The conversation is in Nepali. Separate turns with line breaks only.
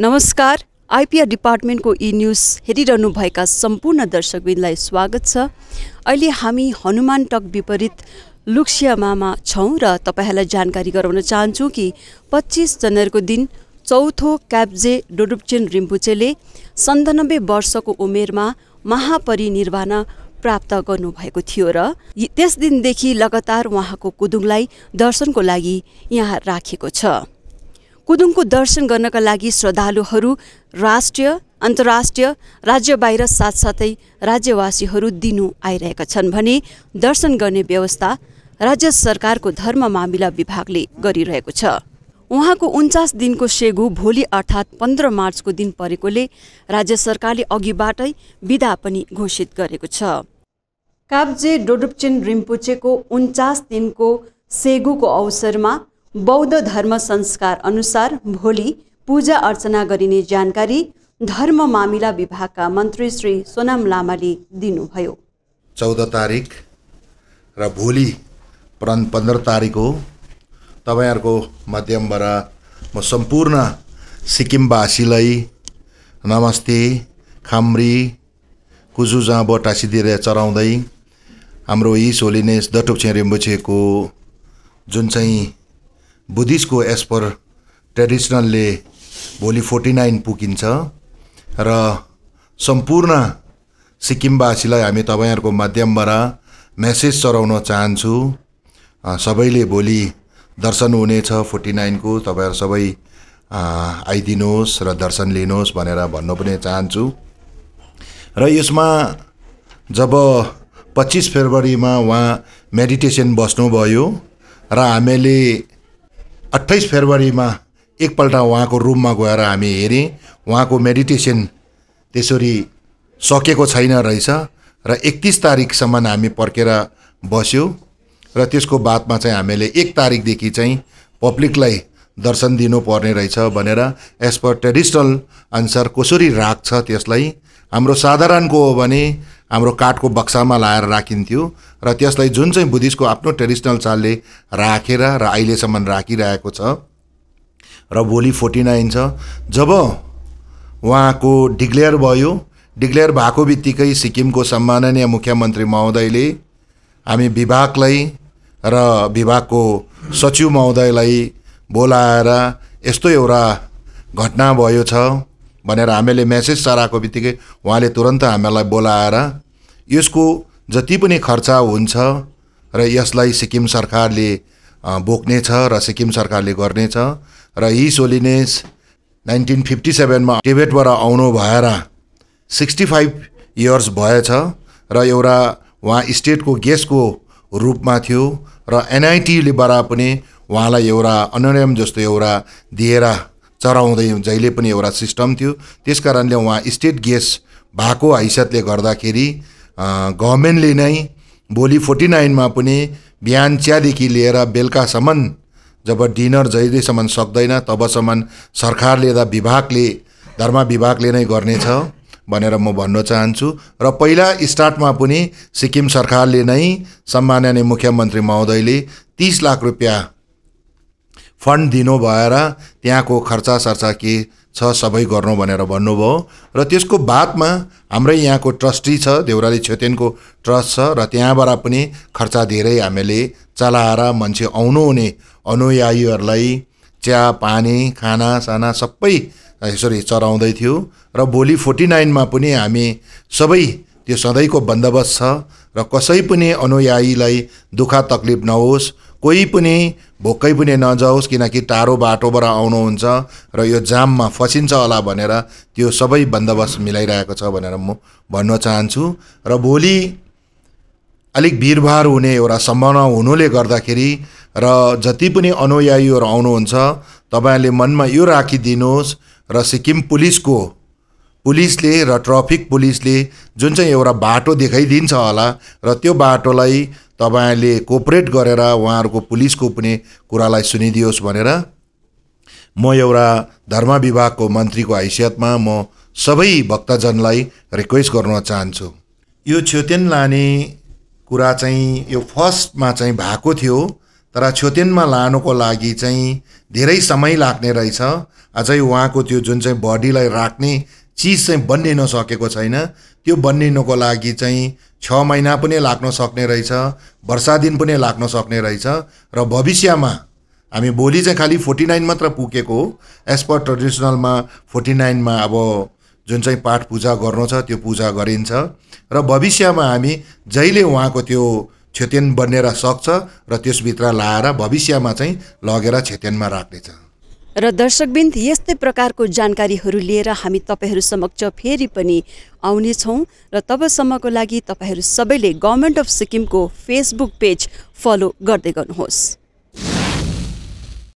नमस्कार आइपिआर डिपार्टमेन्टको यी न्युज हेरिरहनुभएका सम्पूर्ण दर्शकबिनलाई स्वागत छ अहिले हामी हनुमान टक विपरीत लुक्सियामामा छौँ र तपाईँहरूलाई जानकारी गराउन चाहन्छु कि पच्चिस जनवरीको दिन चौथो क्याब्जे डोडुप्चेन रिम्पुचेले सन्तानब्बे वर्षको उमेरमा महापरिनिर्वाण प्राप्त गर्नुभएको थियो र त्यस दिनदेखि लगातार उहाँको कुदुङलाई दर्शनको लागि यहाँ राखेको छ कुदुङको दर्शन गर्नका लागि श्रद्धालुहरू राष्ट्रिय अन्तर्राष्ट्रिय राज्य बाहिर साथसाथै राज्यवासीहरू दिनु आइरहेका छन् भने दर्शन गर्ने व्यवस्था राज्य सरकारको धर्म मामिला विभागले गरिरहेको छ उहाँको उन्चास दिनको सेगु भोलि अर्थात् पन्ध्र मार्चको दिन परेकोले राज्य सरकारले अघिबाटै विदा पनि घोषित गरेको छ काब्जे डोडुप्चेन रिम्पुचेको उन्चास दिनको सेगुको अवसरमा बौद्ध धर्म संस्कार अनुसार भोलि पूजा अर्चना गरिने जानकारी धर्म मामिला विभागका मन्त्री श्री सोनाम लामाले दिनुभयो
चौध तारिक र भोलि पन्ध्र तारिक हो तपाईँहरूको माध्यमबाट म सम्पूर्ण सिक्किमवासीलाई नमस्ते खाम्री कुजु जहाँ बटासिदिएर चराउँदै हाम्रो यी सोलिनेस दटुप छेम्बुछेको जुन चाहिँ बुद्धिस्टको एज पर ट्रेडिसनलले भोलि फोर्टी नाइन पुगिन्छ र सम्पूर्ण सिक्किमवासीलाई हामी तपाईँहरूको माध्यमबाट मेसेज चढाउन चाहन्छु सबैले भोलि दर्शन हुनेछ फोर्टी नाइनको तपाईँहरू सबै आइदिनुहोस् र दर्शन लिनुहोस् भनेर भन्नु पनि चाहन्छु र यसमा जब पच्चिस फेब्रुअरीमा उहाँ मेडिटेसन बस्नुभयो र हामीले अट्ठाइस फेब्रुअरीमा एकपल्ट उहाँको रुममा गएर हामी हेऱ्यौँ उहाँको मेडिटेसन त्यसरी सकेको छैन रहेछ र एकतिस तारिकसम्म हामी पर्खेर बस्यौँ र त्यसको बादमा चाहिँ हामीले एक तारिकदेखि चाहिँ पब्लिकलाई दर्शन दिनुपर्ने रहेछ भनेर एज पर ट्रेडिसनल अनुसार कसरी राख्छ त्यसलाई हाम्रो साधारणको हो भने हाम्रो काठको बक्सामा लाएर राखिन्थ्यो र त्यसलाई जुन चाहिँ बुद्धिस्टको आफ्नो ट्रेडिसनल चालले राखेर र अहिलेसम्म राखिरहेको छ र भोलि फोर्टी नाइन छ जब उहाँको डिक्लेयर भयो डिक्लेयर भएको बित्तिकै सिक्किमको सम्माननीय मुख्यमन्त्री महोदयले हामी विभागलाई र विभागको सचिव महोदयलाई बोलाएर यस्तो एउटा घटना भयो छ भनेर हामीले मेसेज चराएको बित्तिकै उहाँले तुरन्त हामीलाई बोलाएर यसको जति पनि खर्च हुन्छ र यसलाई सिक्किम सरकारले बोक्नेछ र सिक्किम सरकारले गर्नेछ र यी सोलिनेस नाइन्टिन फिफ्टी सेभेनमा टिबेटबाट आउनु भएर सिक्सटी फाइभ इयर्स भएछ र एउटा उहाँ स्टेटको गेस्टको रूपमा थियो र एनआइटीलेबाट पनि उहाँलाई एउटा अनुयम जस्तो एउटा दिएर चराउँदै जहिले पनि एउटा सिस्टम थियो त्यस कारणले उहाँ स्टेट गेस भएको हैसियतले गर्दाखेरि गभर्मेन्टले नै भोलि फोर्टी नाइनमा पनि बिहान चियादेखि लिएर बेलुकासम्म जब डिनर जहिलेसम्म सक्दैन तबसम्म सरकारले र विभागले धर्म विभागले नै गर्नेछ भनेर म भन्न चाहन्छु र पहिला स्टार्टमा पनि सिक्किम सरकारले नै सम्माननीय मुख्यमन्त्री महोदयले तिस लाख रुपियाँ फन्ड दिनु भएर त्यहाँको खर्च सर्चा के छ सबै गर्नु भनेर भन्नुभयो र त्यसको बादमा हाम्रै यहाँको ट्रस्टी छ देउराली छेतेनको ट्रस्ट छ र त्यहाँबाट पनि खर्च धेरै हामीले चलाएर मान्छे आउनुहुने अनुयायीहरूलाई चिया पानी खाना साना सबै यसरी चराउँदै थियो र भोलि फोर्टी नाइनमा पनि हामी सबै त्यो सधैँको बन्दोबस्त छ र कसै पनि अनुयायीलाई दुःख तक्लिफ नहोस् कोही पनि भोकै पनि नजाओस् किनकि टाढो बाटोबाट आउनुहुन्छ र यो जाममा फसिन्छ होला भनेर त्यो सबै बन्दोबस्त मिलाइरहेको छ भनेर म भन्न चाहन्छु र भोलि अलिक भिडभाड हुने एउटा सम्भावना हुनुले गर्दाखेरि र जति पनि अनुयायीहरू आउनुहुन्छ तपाईँहरूले मनमा यो राखिदिनुहोस् र सिक्किम पुलिसको पुलिसले र ट्राफिक पुलिसले जुन चाहिँ एउटा बाटो देखाइदिन्छ होला र त्यो बाटोलाई तपाईँहरूले कोअपरेट गरेर उहाँहरूको पुलिसको पनि कुरालाई सुनिदियोस् भनेर म एउटा धर्म विभागको मन्त्रीको हैसियतमा म सबै भक्तजनलाई रिक्वेस्ट गर्न चाहन्छु यो छ्योतेन लाने कुरा चाहिँ यो फर्स्टमा चाहिँ भएको थियो तर छ्योतेनमा लानुको लागि चाहिँ धेरै समय लाग्ने रहेछ अझै उहाँको त्यो जुन चाहिँ बडीलाई राख्ने चिज चाहिँ बनिन सकेको छैन त्यो बनिनुको लागि चाहिँ छ महिना पनि लाग्न सक्ने रहेछ वर्षा दिन पनि लाग्न सक्ने रहेछ र भविष्यमा हामी भोलि चाहिँ खालि फोर्टी नाइन मात्र पुगेको हो एज पर ट्रेडिसनलमा फोर्टी नाइनमा अब जुन चाहिँ पाठ पूजा गर्नु छ त्यो पूजा गरिन्छ र भविष्यमा हामी जहिले उहाँको त्यो क्षत्यान बनेर सक्छ र त्यसभित्र लाएर भविष्यमा चाहिँ लगेर क्षत्यानमा राख्नेछ
र दर्शकबिन्द यस्तै प्रकारको जानकारीहरू लिएर हामी तपाईँहरू समक्ष फेरि पनि आउनेछौँ र तबसम्मको लागि तपाईँहरू सबैले गभर्मेन्ट अफ सिक्किमको फेसबुक पेज फलो गर्दै गर्नुहोस्